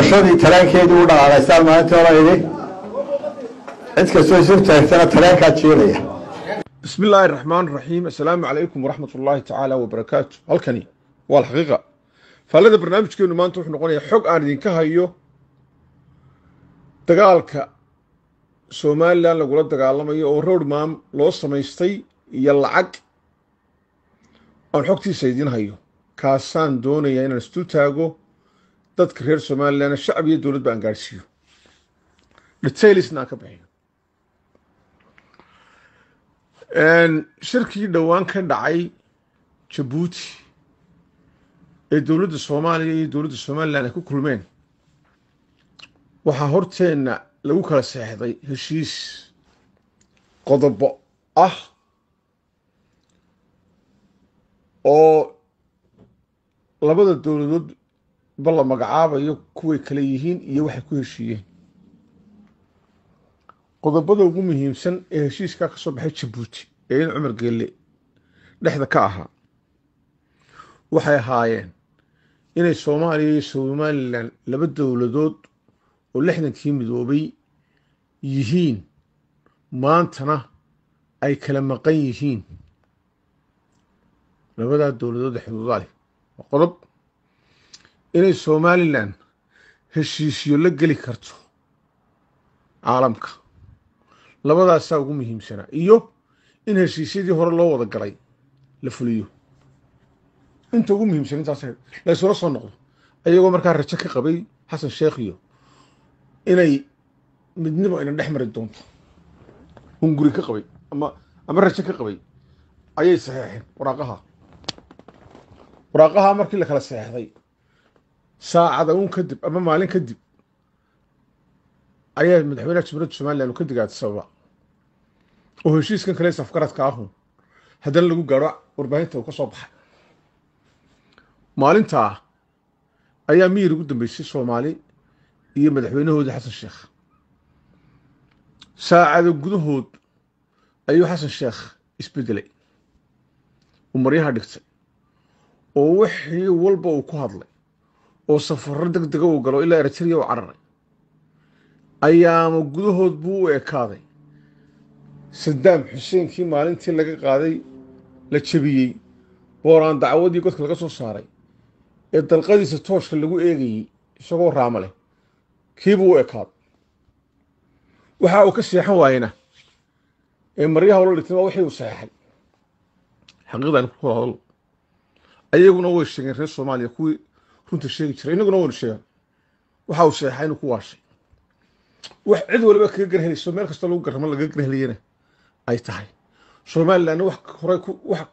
doorashadii taraankeedii u dhaqaaqaystaan maalintii hore idi cid kastoo isu taagtana taraankaa jiilaya bismi illaahi raxmaan raxiim assalaamu calaykum waraxmat ullaahi tacaala wabarakaatu halkani waa alxaqiiqa faallada barnaamijkeennu maanta wuxuu noqonayaa xog aan idinka hayo dagaalka somalilan lagula dagaalamayo oo road loo samaystay iyo lacag aan xogtiisa idin hayo kaasaan doonayaa inaan istu taago dadka reer somalilan shacab iyo dowladba aan gaadhsiiyo detailsna aan ka bixiyo shirkii dhowaan ka dhacay jabuuti ee dowladda soomaaliya iyo dowladda somalilan ay ku kulmeen waxaa horteenna lagu kala seexday heshiis qodobo ah oo labada dowladood bal la magacaabayo kuway kale yihiin iyo waxay ku heshiiyeen qodobada ugu muhiimsan ee heshiiskaa ka soo baxay jabuuti ee in cumar geelle dhexda ka ahaa waxay ahaayeen inay soomaaliya iyo somalilan laba dowladood oo lixdankii midoobay yihiin maantana ay kala maqan yihiin labadaa dowladood xuduudaale waa qodob inay somalilan heshiisyo la geli karto caalamka labadaasaa ugu muhiimsanaa iyo in heshiisyadii hore loo wada galay la fuliyo inta ugu muhiimsan intaas laysula soo noqdo ayagoo markaa rajo ka qabay xasan sheekh iyo inay midnimo ina dhex mari doonto hunguri ka qabay ama ama rajo ka qabay ayay saxeexeen waraaqaha waraaqaha markii la kala saxeexday saacada uun kadib ama maalin kadib ayaa madaxweynaha somaliland somalilan ka sababa oo heshiiskan kale safgaradka ahu haddana lagu gaaro warbaahinta uu ka soo baxay maalintaa ayaa miyir ugu dambeysay soomaali iyo madaxweynahooda xasan sheekh saacada gudahood ayuu xasan sheekh isbedelay uu maryaha dhigtay oo wixii walba uu ku hadlay oo safaro deg dega uu galo ilaa erjariya uu cararay ayaama gudahood buu u ekaaday sadaam xuseenkii maalintii laga qaaday la jebiyey booraan dacwadii godka laga soo saaray ee dalqadiisa tooshka lagu eegayey isagoo raama leh kiibuu u ekaaday waxa uu ka seexan waayena ee maryaha ula dhigtay waa wixii uu saxeexay xaqiiqdan ku ayaguna way sheegeen reer soomaaliya kuwii runta sheegi jiray inaguna waynu sheegan waxa uu sheexay inuu ku waashay wax cid waliba kaga garhelayso meel kastoo lagu garramo laga garhelayana ay tahay somalilanna wax hore wax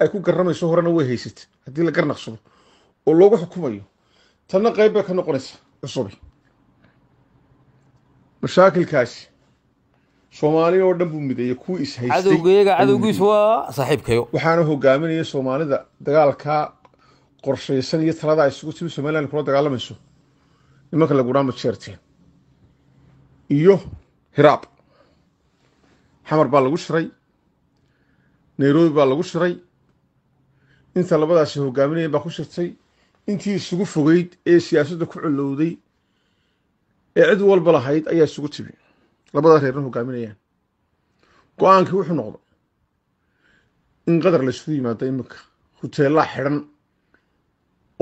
ay ku garamayso horena way haysatay haddii la garnaqsado oo loogu xukumayo tanna qayb bay ka noqonaysa cusubi mashaakilkaasi soomaali oo dhan buu mideeyey kuwii ishaystay cadowgeega cadowgiisu waa saaxiibkayo waxaana hogaaminaya soomaalida dagaalkaa qorshaysan iyo taladaa isugu tii somalilan kula dagaalamayso nimanka la ma jeerteen iyo hiraab xamar baa lagu shiray nairobi baa lagu shiray inta labadaasi hogaaminayeen baa ku shirtay intii isugu fogeyd ee siyaasadda ku colowday ee cid walba lahayd ayaa isugu timi labadaa reerna hogaaminayaan go-aankii wuxuu noqday in qadar la yimaado iminka huteellaa xidhan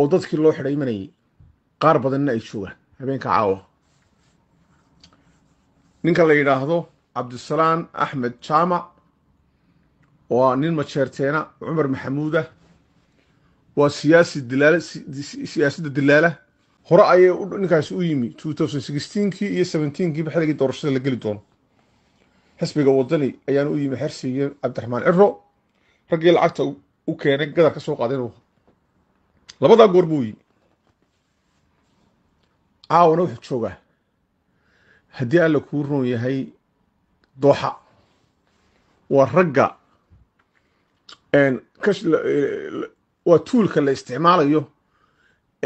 oo dadkii loo xidhay imanayay qaar badanna ay joogaan habeenka caawa ninka la yidhaahdo cabdisalaan axmed jaamac waa nin majeerteena cumar maxamuudah waa siyaasi dilaal siyaasadda dilaala hore ayay ninkaasi u yimi two thousand sixteenkii iyo seventeenkiiba xilligii doorashada la geli doono xisbiga wadani ayaan u yimi xersigii cabdiraxmaan ciro raggii lacagta u keenay gadar ka soo qaadeen labadaa goor buu yii caawana wuxuu joogaa haddii alla kuu roon yahay dooxa waa ragga waa tuulka la isticmaalayo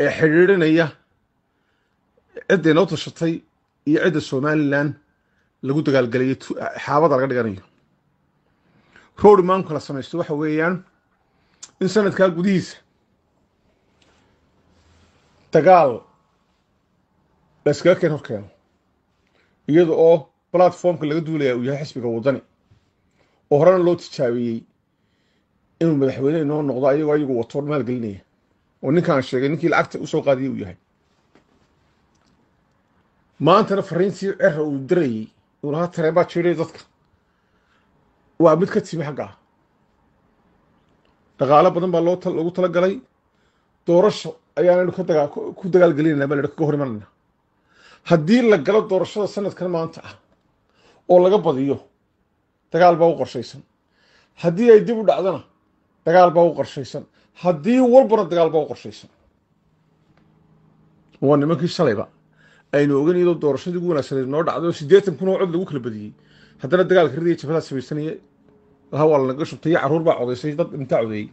ee xidhiidrinaya cidday noo tashatay iyo cidda somalilan lagu dagaalgelayo xaabada laga dhiganayo road maanku la samaysto waxa weeyaan in sanadkaa gudihiisa dagaal la iskaga keen horkeeno iyada oo platformka laga duulaya uu yahay xisbiga wadani oo horena loo tijaabiyey inuu madaxweyne inoo noqdo ayagoo ayagu wato maalgelinaya oo ninkaan sheegay ninkii lacagta usoo qaadiyay uu yahay maantana fariintii cera uu dirayey uu lahaa tareebaa jiray dadka waa mid ka timi xagga ah dhaqaalo badan baa loo lagu tala galay doorasho ayaan ku dagaalgelinayna baan ka hor imanayna haddii la galo doorashada sanadkan maanta ah oo laga badiyo dagaal baa u qorshaysan haddii ay dib u dhacdana dagaal baa u qorshaysan haddii walbana dagaal baa u qorshaysan waa nimankii shalayba aynu ogan iyadoo doorashadii ugu wanaagsanayd noo dhacday oo siddeetan kun oo cod lagu kala badiyey haddana dagaalka ridiya jabhadaa samaysanaya laha waa lanaga shubtay iyo carruur baa codaysay dad intaa codeeyey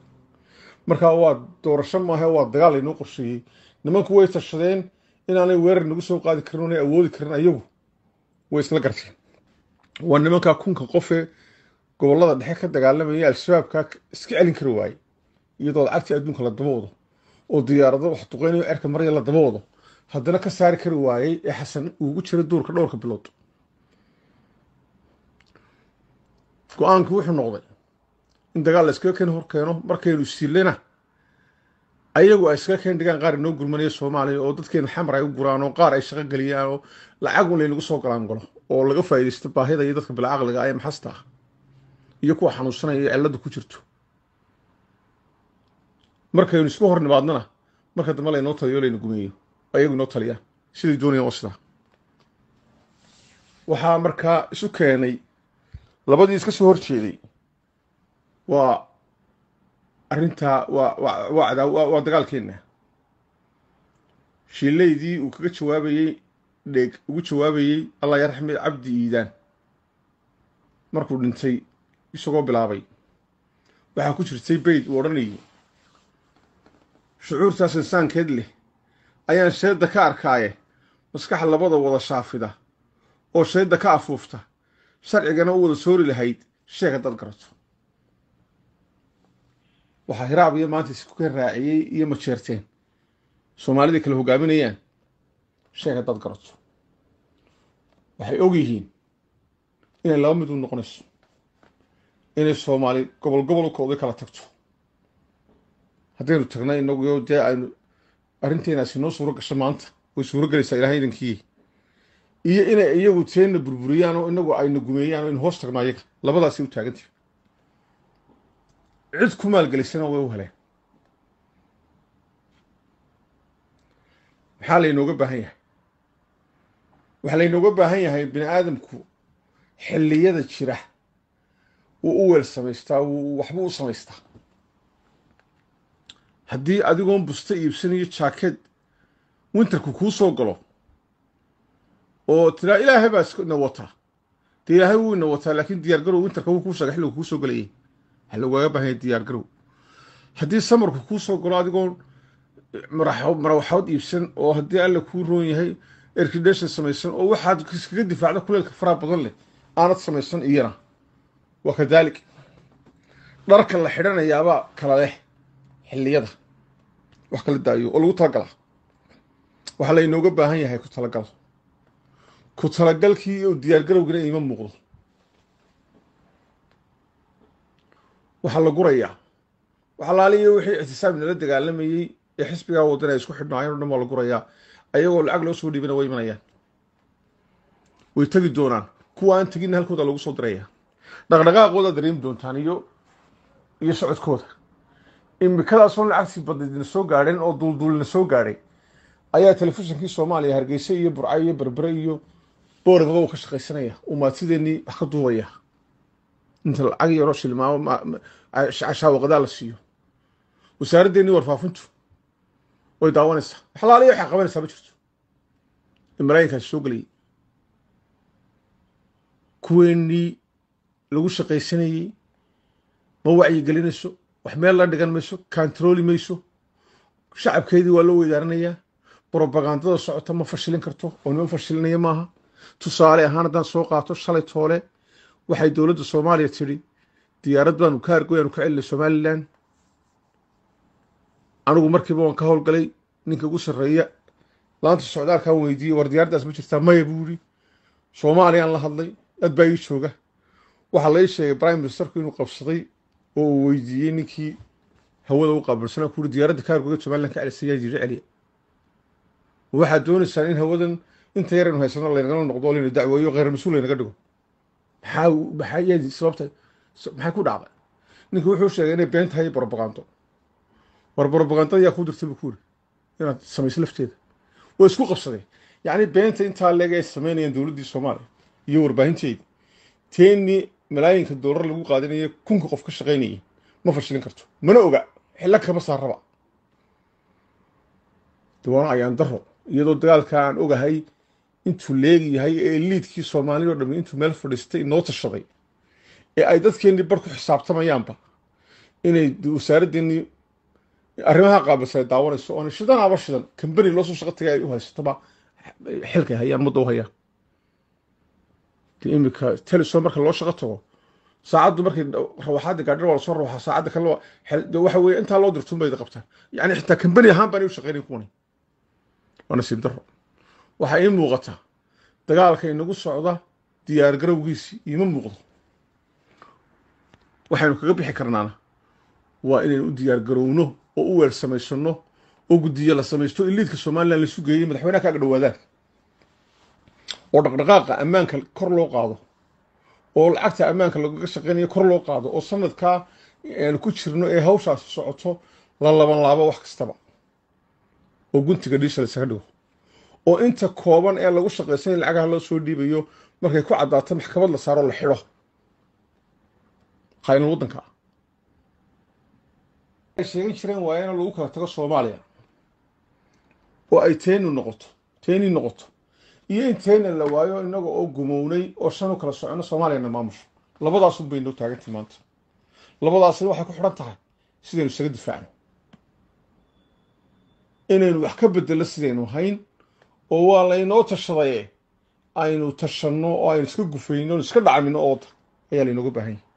markaa waa doorasho maaha waa dagaal laynoo qorsheeyey nimanku way tashadeen inaanay weerar nagu soo qaadi karin oonay awoodi karin ayagu way isla garteen waa nimankaa kunka qofee gobollada dhexe ka dagaalamaya al-shabaabkaa iska celin kari waaye iyadoo lacagtii adduunka la daba wado oo diyaarado wax duqeynayo erka marya la daba wado haddana ka saari kari waayey ee xasan uugu jira duurka dhowrka bilood go aanku wuxuu noqday in dagaal la iskaga keen horkeeno markaynu isillena ayagu ay iskaga keen dhigaan qaar inoo gurmanayo soomaaliya oo dadkeena xamar ay u guraan oo qaar ay shaqo geliyaan oo lacag un laynagu soo galaangalo oo laga faa'iidaysto baahida iyo dadka bilacaqliga ah ee maxasta ah iyo kuwa xanuunsanaya iyo cilladu ku jirto markaynu isku hor nimaadnana marka dambe laynoo taliyo layna gumeeyo ayagu inoo taliyaan siday doonayaan waa sidaa waxaa markaa isu keenay labadii iska soo horjeeday waa arrintaa waa waa dagaalkeenna shiilaydii uu kaga jawaabayey dheeg ugu jawaabayey allah yarxmi cabdi iidaan markuu dhintay isagoo bilaabay waxaa ku jirtay beyd uu odhanayay shucuurtaas insaankeed leh ayaan sheedda ka arkaaye maskax labada wada shaafida oo sheedda ka afuufta sharcigana u wada soori lahayd sheeg dad garato waxaa hiraab iyo maanta isku ka raaciyey iyo ma jeerteen soomaalida kale hogaaminayaan sheeg dad garato waxay og yihiin inay laba mid u noqonayso inay soomaali gobol gobolkooda kala tagto haddaynu tagnay inaguyo dee aynu arrinteenaasi noo suuro gasho maanta way suuro gelaysaa ilahay idankiiye iyo inay iyagu teenna burburiyaan oo inagu ayna gumeeyaan o in hoos tagno ayaga labadaasay u taagantah cid ku maalgelisana way u heleen maxaa laynooga baahan yahay waxaa laynooga baahan yahay bini aadamku xilliyada jira wuu u weel samaystaa wuu waxbuu u samaystaa haddii adigoon busta iibsanayo jaakeed winterku kuu soo galo oo tiraa ilaahay baa isna wataa dee ilaahay wuu ina wataa laakiin diyaargarow winterka wuu kuu sheega xilligu kuu soo gelayay halagaaga diyaar garow haddii samarku kuu soo galo adigoo eh, marawaxood iibsan oo haddii alla kuu roon yahay erkidheshan samaysan oo waxaad iskaga difaacda kuleelka faraha badan leh aanad samaysan iyana waa kadaalik dharka la xidhanayaabaa kala leh xilliyada wax kala daayo oo lagu talagalaa waxaa laynooga baahan yahay ku talagal ku talagalkii iyo diyaargarowgina ima muuqdo waxaa la gurayaa waxalaaliyo wixii ictisaamna nala dagaalamayey ee xisbigaa wadana isku xidhnaayeen o dhan waa la gurayaa ayagoo lacag loo soo dhiibana way imanayaan way tegi doonaan kuwa aan tegin halkooda lagu soo diraya dhaqdhaqaaqoodaa dareemi doontaan iyo iyo socodkooda imikadaasoo lacagtii badnaydna soo gaadheen oo dulduulna soo gaadhay ayaa telefishinkii soomaaliya hargeysa iyo burca iyo berbere iyo booramaba uu ka shaqaysanaya umaadsideennii wax ka duubaya inta lacag yaroo shilmaamo shaawaqdaa la siiyo wasaaraddeeni warfaafintu way daawanaysaa xalaaliya waxaa qabanaysaa ma jirto in soo gelayay kuweennii lagu shaqaysanayey ma wacyigelinayso wax meel la dhigan mayso kantarooli mayso shacabkeedii waa loo weedaaranayaa brobagandada socota ma fashilin karto oo nima fashilinaya maaha tusaale ahaan haddaan soo qaato shalay toole waxay dowladda soomaaliya tidhi diyaarad baanu ka hargoy aanu ka celinay somalilan anigu markiiba waan ka howlgalay ninka ugu sarreeya laanta socdaalkaan weydiiyey war diyaaraddaas ma jirtaa maya buu yidhi soomaaliyaan la hadlay dad baa ii jooga waxaa laii sheegay prime ministerku inuu qabsaday oo uu weydiiyey ninkii hawada u qaabilsanaa ku yuri diyaaradda ka hargoya somalilan ka celisay yaa jiri celiya waxaad doonaysaan in hawadan inta yar aynu haysano laynagala noqdo o layna dacweeyo kheyr mas-uul laynaga dhigo maxaaydi sababta maxay ku dhacday ninka wuxuu sheegay inay been tahay brobagando war brobagandada yaa ku dirtay buu kuuri inaad samayso lafteeda waa isku qabsaday yacni beenta intaa leeg ay samaynayaan dowladdii soomaaliya iyo warbaahinteeda teennii malaayinka doolar lagu qaadinaya kunka qof ka shaqaynayay ma fashilin karto mana oga xillo kama saaraba diwana ayaan daro iyadoo dagaalka aan ogahay intuu leegyahay ee liidkii soomaaliyao dhami intuu meel fadhiistay noo tashaday ee ay dadkeenii bar ku xisaabtamayaanba inay wasaaraddeennii arrimaha qaabisay daawanayso oona shidanaaba shidan kambani loosoo shaqo tagay ay u haysatoba xilkay hayaan mudda u hayaan dee iminka marka loo shaqo tago saacaddu markay rawaxaadda gaadhir waa lasoo rawaxaa saacadda kale de intaa loo dirtuun bay qabtaan yacni xitaa kambani ahaan baan u shaqeynayn kuwani waa nasiib darro waxaa ii muuqata dagaalka inagu socda diyaar garowgiisii iima muuqdo waxaynu kaga bixi karnaana waa inaynu u diyaar garowno oo u weel samaysano oo guddiye la samaysto in liidka somalilan laisu geeyey madaxweynaha kaaga dhawaadaan oo dhaqdhaqaaqa ammaanka kor loo qaado oo lacagta ammaanka lagaga shaqaynayo kor loo qaado oo sanadkaa aanu ku jirno ee hawshaasi socoto la labanlaabo wax kastaba oo guntiga dhiisha la dhigo oo inta kooban ee lagu in lacagaha loo soo dhiibayo markay ku caddaato maxkamad la saaro la xidho qaynul waddanka ay sheegan jireen waa in lagu kala tago soomaaliya oo ay teenu noqoto teeni noqoto iyo in teena la waayo innaga oo gumownay oo shanu kala socono soomaaliyana maamusho labadaasun noo taagantay maanta labadaasna waxay ku xidhan tahay sidaynu isaga difaacno inaynu wax ka bedelo sidaynu hayn oo waa laynoo tashadaye aynu tashanno oo aynu iska gufayno iska dhacmino ood ayaa laynooga baahan yahy